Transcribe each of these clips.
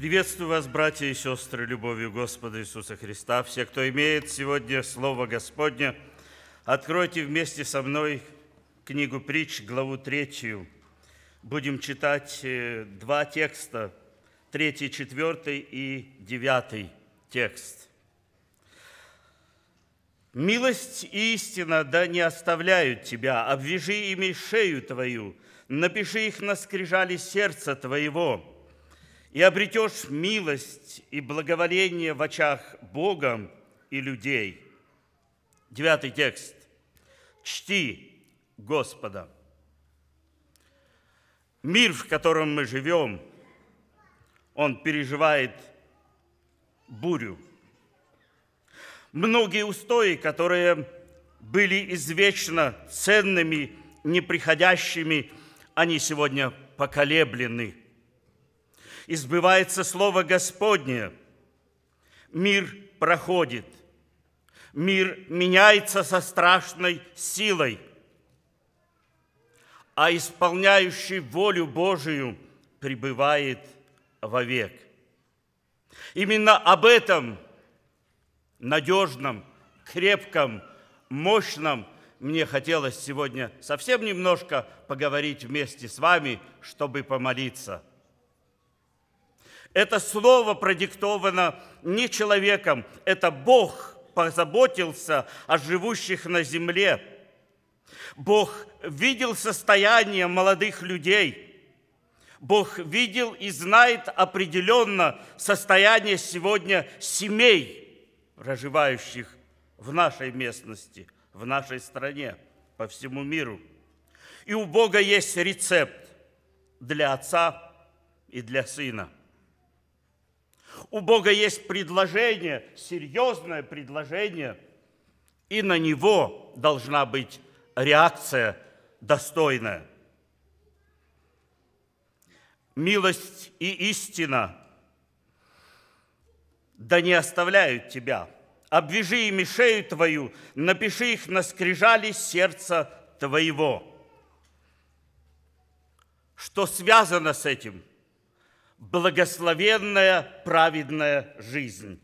Приветствую вас, братья и сестры, любовью Господа Иисуса Христа. Все, кто имеет сегодня Слово Господне, откройте вместе со мной книгу притч, главу третью. Будем читать э, два текста, третий, четвертый и девятый текст. «Милость и истина да не оставляют тебя, обвяжи ими шею твою, напиши их на скрижали сердца твоего» и обретешь милость и благоволение в очах Бога и людей. Девятый текст. Чти Господа. Мир, в котором мы живем, он переживает бурю. Многие устои, которые были извечно ценными, неприходящими, они сегодня поколеблены – и сбывается слово Господнее. Мир проходит, мир меняется со страшной силой, а исполняющий волю Божию пребывает вовек. Именно об этом надежном, крепком, мощном мне хотелось сегодня совсем немножко поговорить вместе с вами, чтобы помолиться – это слово продиктовано не человеком, это Бог позаботился о живущих на земле. Бог видел состояние молодых людей. Бог видел и знает определенно состояние сегодня семей, проживающих в нашей местности, в нашей стране, по всему миру. И у Бога есть рецепт для отца и для сына – у Бога есть предложение, серьезное предложение, и на него должна быть реакция достойная. Милость и истина да не оставляют тебя. Обвяжи ими шею твою, напиши их на скрижали сердца твоего. Что связано с этим – благословенная праведная жизнь.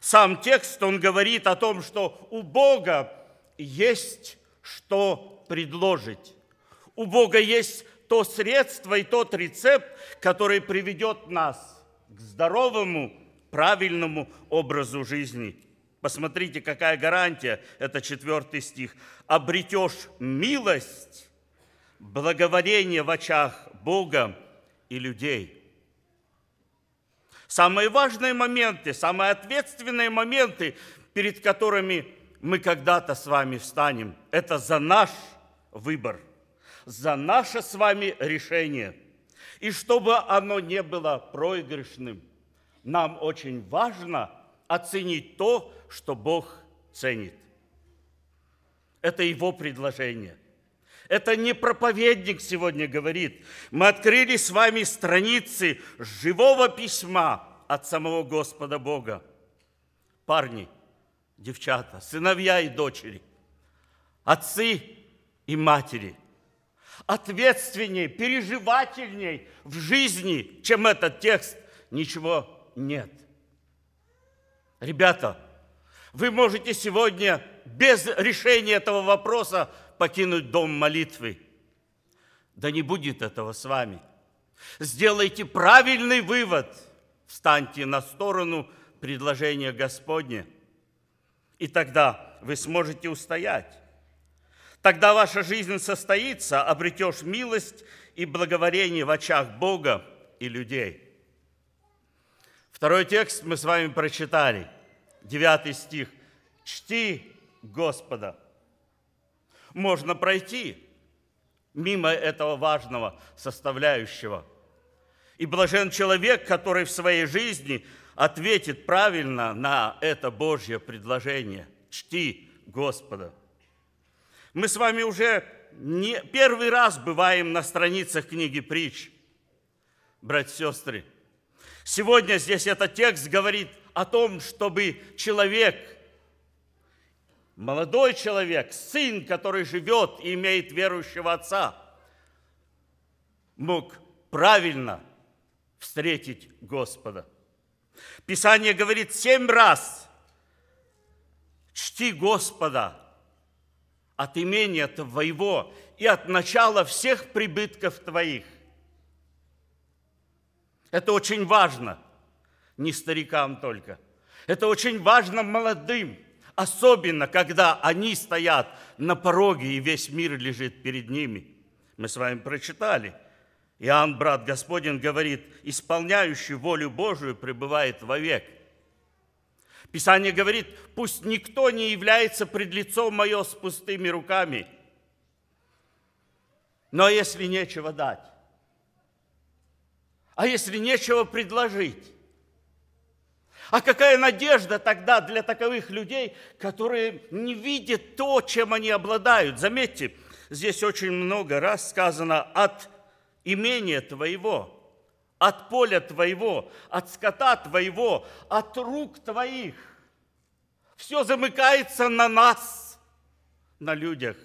Сам текст, он говорит о том, что у Бога есть что предложить. У Бога есть то средство и тот рецепт, который приведет нас к здоровому, правильному образу жизни. Посмотрите, какая гарантия, это четвертый стих. «Обретешь милость, благоволение в очах Бога и людей» самые важные моменты, самые ответственные моменты, перед которыми мы когда-то с вами встанем. Это за наш выбор, за наше с вами решение. И чтобы оно не было проигрышным, нам очень важно оценить то, что Бог ценит. Это Его предложение – это не проповедник сегодня говорит. Мы открыли с вами страницы живого письма от самого Господа Бога. Парни, девчата, сыновья и дочери, отцы и матери, ответственней, переживательней в жизни, чем этот текст, ничего нет. Ребята, вы можете сегодня без решения этого вопроса покинуть дом молитвы. Да не будет этого с вами. Сделайте правильный вывод. Встаньте на сторону предложения Господня. И тогда вы сможете устоять. Тогда ваша жизнь состоится, обретешь милость и благоволение в очах Бога и людей. Второй текст мы с вами прочитали, Девятый стих. «Чти Господа, можно пройти мимо этого важного составляющего. И блажен человек, который в своей жизни ответит правильно на это Божье предложение. Чти Господа. Мы с вами уже не первый раз бываем на страницах книги притч, братья и сестры. Сегодня здесь этот текст говорит о том, чтобы человек – молодой человек, сын, который живет и имеет верующего отца, мог правильно встретить Господа. Писание говорит семь раз, чти Господа от имения твоего и от начала всех прибытков твоих. Это очень важно, не старикам только. Это очень важно молодым – Особенно, когда они стоят на пороге, и весь мир лежит перед ними. Мы с вами прочитали. Иоанн, брат Господень, говорит, исполняющий волю Божию пребывает вовек. Писание говорит, пусть никто не является пред лицом мое с пустыми руками. Но если нечего дать, а если нечего предложить, а какая надежда тогда для таковых людей, которые не видят то, чем они обладают? Заметьте, здесь очень много раз сказано «от имения твоего», «от поля твоего», «от скота твоего», «от рук твоих». Все замыкается на нас, на людях.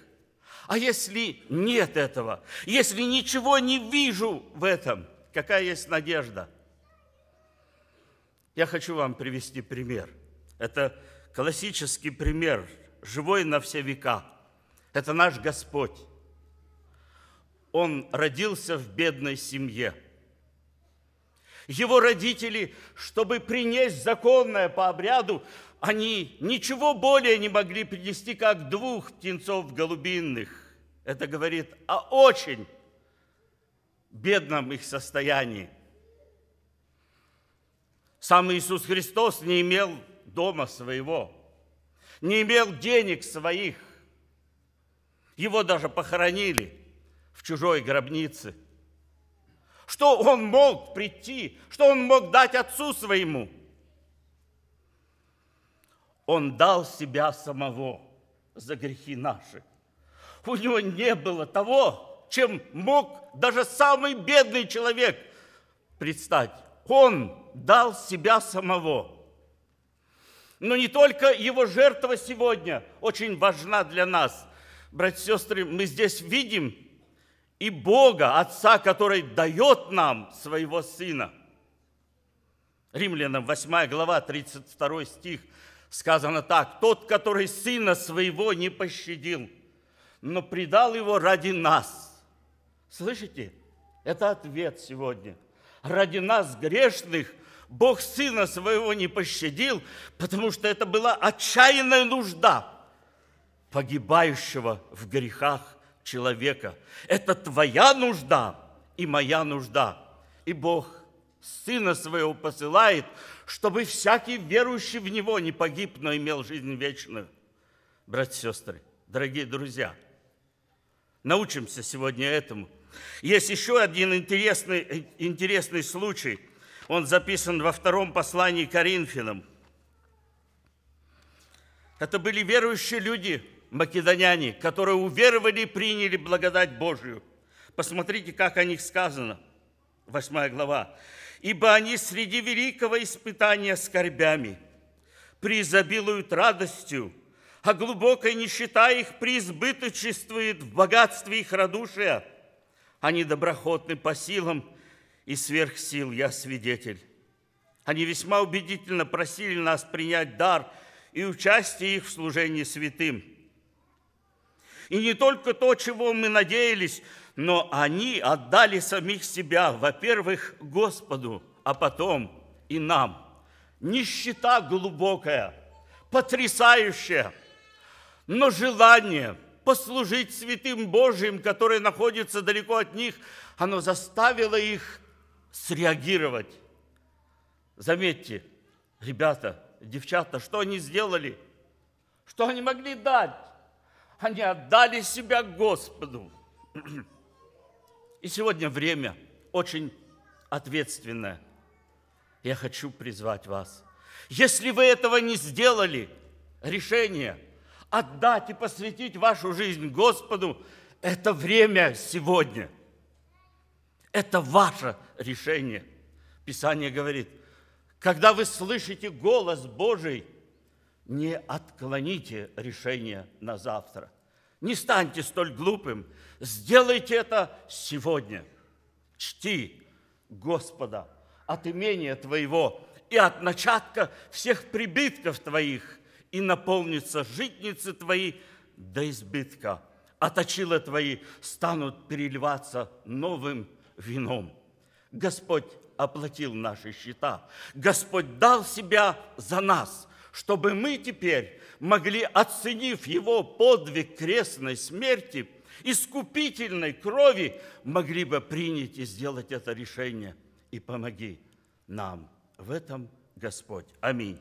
А если нет этого, если ничего не вижу в этом, какая есть надежда – я хочу вам привести пример. Это классический пример, живой на все века. Это наш Господь. Он родился в бедной семье. Его родители, чтобы принять законное по обряду, они ничего более не могли принести, как двух птенцов голубинных. Это говорит о очень бедном их состоянии – сам Иисус Христос не имел дома своего, не имел денег своих. Его даже похоронили в чужой гробнице. Что он мог прийти, что он мог дать отцу своему? Он дал себя самого за грехи наши. У него не было того, чем мог даже самый бедный человек предстать он дал себя самого. Но не только его жертва сегодня очень важна для нас. Братья и сестры, мы здесь видим и Бога, Отца, который дает нам своего Сына. Римлянам 8 глава, 32 стих сказано так. «Тот, который Сына Своего не пощадил, но предал Его ради нас». Слышите? Это ответ сегодня – ради нас, грешных, Бог Сына Своего не пощадил, потому что это была отчаянная нужда погибающего в грехах человека. Это твоя нужда и моя нужда. И Бог Сына Своего посылает, чтобы всякий верующий в Него не погиб, но имел жизнь вечную. Братья и сестры, дорогие друзья, научимся сегодня этому – есть еще один интересный, э, интересный случай. Он записан во втором послании Коринфянам. Это были верующие люди, македоняне, которые уверовали и приняли благодать Божию. Посмотрите, как о них сказано. 8 глава. «Ибо они среди великого испытания скорбями призабилуют радостью, а глубокая нищета их преизбыточествует в богатстве их радушия» Они доброхотны по силам и сверх сил, я свидетель. Они весьма убедительно просили нас принять дар и участие их в служении святым. И не только то, чего мы надеялись, но они отдали самих себя, во-первых, Господу, а потом и нам. Нищета глубокая, потрясающая, но желание – послужить святым Божьим, которые находятся далеко от них, оно заставило их среагировать. Заметьте, ребята, девчата, что они сделали? Что они могли дать? Они отдали себя Господу. И сегодня время очень ответственное. Я хочу призвать вас. Если вы этого не сделали, решение – отдать и посвятить вашу жизнь Господу, это время сегодня. Это ваше решение. Писание говорит, когда вы слышите голос Божий, не отклоните решение на завтра. Не станьте столь глупым. Сделайте это сегодня. Чти Господа от имения твоего и от начатка всех прибытков твоих – и наполнится житницы твои до избытка, а точила твои станут переливаться новым вином. Господь оплатил наши счета. Господь дал себя за нас, чтобы мы теперь могли, оценив его подвиг крестной смерти, искупительной крови, могли бы принять и сделать это решение. И помоги нам в этом, Господь. Аминь.